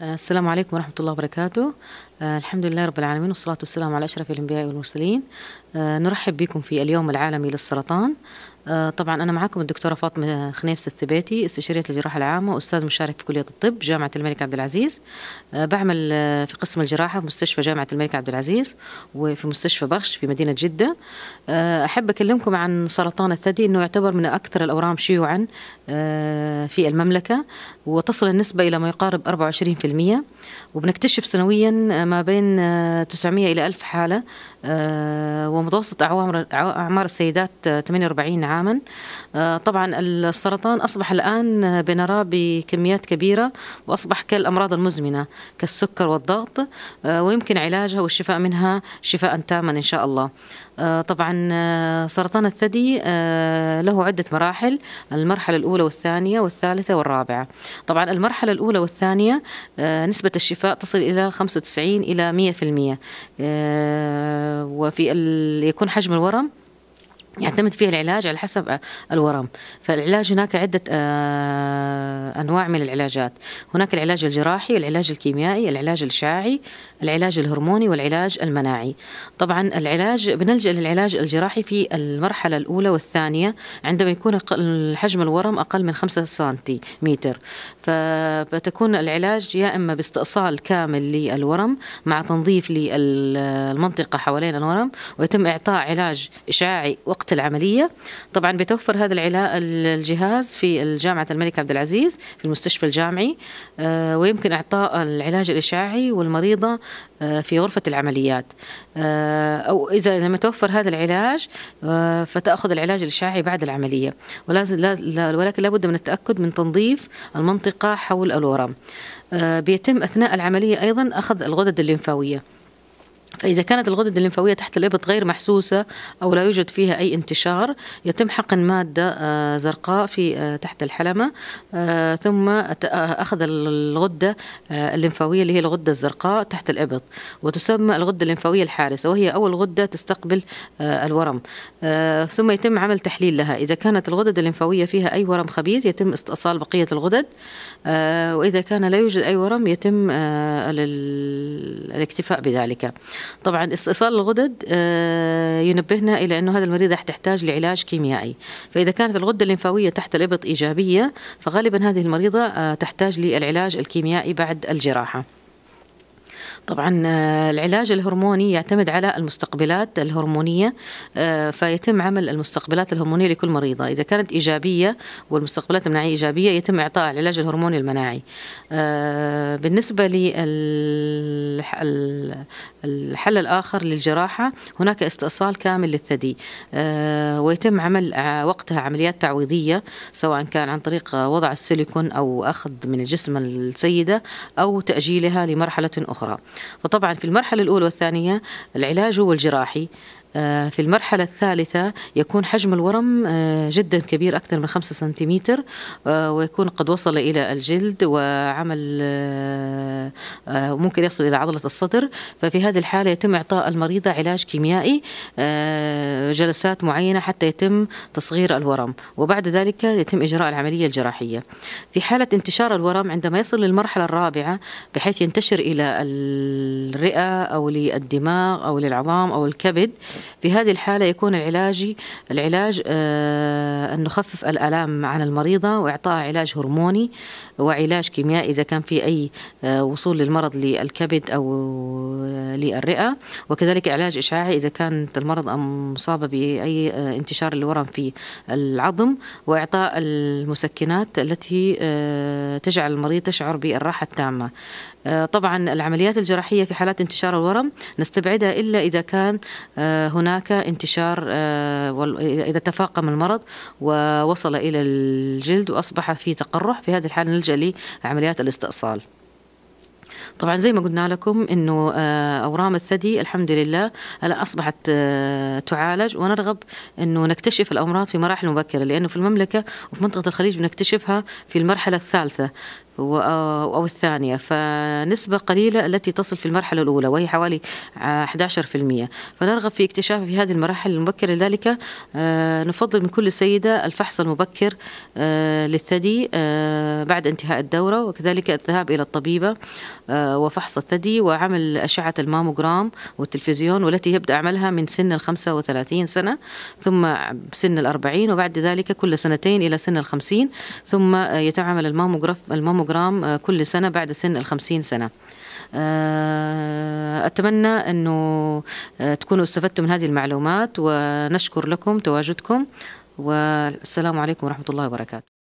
آه، السلام عليكم ورحمة الله وبركاته آه، الحمد لله رب العالمين والصلاة والسلام على أشرف الأنبياء والمرسلين آه، نرحب بكم في اليوم العالمي للسرطان آه، طبعا أنا معكم الدكتورة فاطمة خنيفس الثباتي استشارية الجراحة العامة وأستاذ مشارك في كلية الطب جامعة الملك عبد العزيز آه، بعمل آه، في قسم الجراحة في مستشفى جامعة الملك عبد العزيز وفي مستشفى بخش في مدينة جدة أحب أكلمكم عن سرطان الثدي أنه يعتبر من أكثر الأورام شيوعا في المملكة وتصل النسبة إلى ما يقارب 24% وبنكتشف سنويا ما بين 900 إلى 1000 حالة ومتوسط أعمار السيدات 48 عام عاما آه، طبعا السرطان أصبح الآن بنراه بكميات كبيرة وأصبح كالأمراض المزمنة كالسكر والضغط آه، ويمكن علاجها والشفاء منها شفاء تاما إن شاء الله آه، طبعا سرطان الثدي له عدة مراحل المرحلة الأولى والثانية والثالثة والرابعة طبعا المرحلة الأولى والثانية نسبة الشفاء تصل إلى 95 إلى 100% وفي يكون حجم الورم يعتمد فيها العلاج على حسب آه، الورم فالعلاج هناك عدة آه، أنواع من العلاجات هناك العلاج الجراحي العلاج الكيميائي العلاج الشعاعي العلاج الهرموني والعلاج المناعي طبعا العلاج بنلجأ للعلاج الجراحي في المرحلة الأولى والثانية عندما يكون حجم الورم أقل من 5 متر فبتكون العلاج يا إما باستئصال كامل للورم مع تنظيف للمنطقة حوالين الورم ويتم إعطاء علاج إشعاعي وقت وقت العملية طبعا بتوفر هذا الجهاز في جامعة الملك عبد العزيز في المستشفى الجامعي آه، ويمكن إعطاء العلاج الإشعاعي والمريضة آه، في غرفة العمليات آه، أو إذا لم توفر هذا العلاج فتأخذ العلاج الإشعاعي بعد العملية ولازم لا ولكن لابد من التأكد من تنظيف المنطقة حول الورم بيتم أثناء العملية أيضا أخذ الغدد الليمفاوية فإذا كانت الغدد الليمفاوية تحت الإبط غير محسوسة أو لا يوجد فيها أي انتشار يتم حقن مادة آه، زرقاء في آه، تحت الحلمة آه، ثم أخذ الغدة الليمفاوية اللي هي الغدة الزرقاء تحت الإبط وتسمى الغدة الليمفاوية الحارسة وهي أول غدة تستقبل الورم ثم يتم عمل تحليل لها إذا كانت الغدد الليمفاوية فيها أي ورم خبيث يتم استئصال بقية الغدد وإذا كان لا يوجد أي ورم يتم الاكتفاء بذلك طبعا استئصال الغدد آه، ينبهنا الى انه هذا المريض راح تحتاج لعلاج كيميائي فاذا كانت الغده الليمفاويه تحت الابط ايجابيه فغالبا هذه المريضه آه، تحتاج للعلاج الكيميائي بعد الجراحه طبعا آه، العلاج الهرموني يعتمد على المستقبلات الهرمونية آه، فيتم عمل المستقبلات الهرمونية لكل مريضة إذا كانت إيجابية والمستقبلات المناعية إيجابية يتم إعطاء العلاج الهرموني المناعي آه، بالنسبة للحل الآخر للجراحة هناك استئصال كامل للثدي ويتم عمل وقتها عمليات تعويضية سواء كان عن طريق وضع السيليكون أو أخذ من جسم السيدة أو تأجيلها لمرحلة أخرى الأخرى فطبعا في المرحلة الأولى والثانية العلاج هو الجراحي آه، في المرحلة الثالثة يكون حجم الورم آه، جدا كبير أكثر من 5 سنتيمتر آه، ويكون قد وصل إلى الجلد وعمل ممكن يصل إلى عضلة الصدر ففي هذه الحالة يتم إعطاء المريضة علاج كيميائي جلسات معينة حتى يتم تصغير الورم وبعد ذلك يتم إجراء العملية الجراحية في حالة انتشار الورم عندما يصل للمرحلة الرابعة بحيث ينتشر إلى الرئة أو للدماغ أو للعظام أو الكبد في هذه الحالة يكون العلاج العلاج آه، أن نخفف الآلام عن المريضة وإعطائها علاج هرموني وعلاج كيميائي إذا كان في أي آه، وصول للمرض للكبد أو آه، للرئة وكذلك علاج إشعاعي إذا كانت المرض مصابة بأي انتشار الورم في العظم وإعطاء المسكنات التي تجعل المريض تشعر بالراحة التامة آه، طبعا العمليات الجراحية في حالات انتشار الورم نستبعدها إلا إذا كان آه، هناك انتشار آه، إذا تفاقم المرض ووصل إلى الجلد وأصبح في تقرح في هذه الحالة نلجأ لعمليات الاستئصال طبعا زي ما قلنا لكم انه اورام الثدي الحمد لله الان اصبحت تعالج ونرغب انه نكتشف الامراض في مراحل مبكره لانه في المملكه وفي منطقه الخليج بنكتشفها في المرحله الثالثه آه، أو الثانية فنسبة قليلة التي تصل في المرحلة الأولى وهي حوالي 11% آه، فنرغب في اكتشاف في هذه المراحل المبكرة لذلك آه، نفضل من كل سيدة الفحص المبكر للثدي بعد انتهاء الدورة وكذلك الذهاب إلى الطبيبة وفحص الثدي وعمل أشعة الماموغرام والتلفزيون والتي يبدأ عملها من سن ال 35 سنة ثم سن ال 40 وبعد ذلك كل سنتين إلى سن ال 50 ثم يتعمل الماموغراف برنامج آه، كل سنة بعد سن الخمسين سنة آه، أتمنى أنه آه، تكونوا استفدتم من هذه المعلومات ونشكر لكم تواجدكم والسلام عليكم ورحمة الله وبركاته